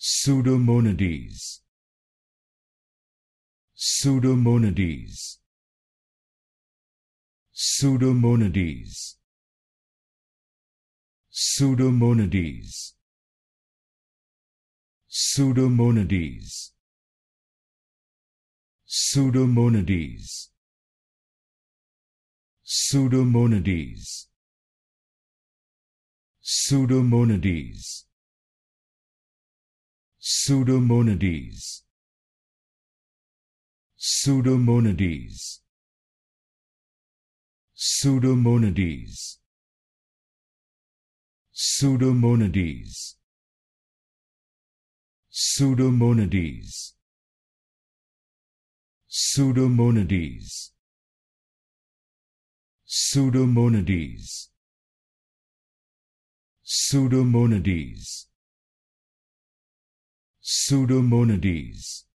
Pseudomonades Pseudomonades Pseudomonades Pseudomonades Pseudomonades Pseudomonades Pseudomonades Pseudomonades Pseudomonades Pseudomonades Pseudomonades Pseudomonades Pseudomonades Pseudomonades Pseudomonades Pseudomonades Pseudomonades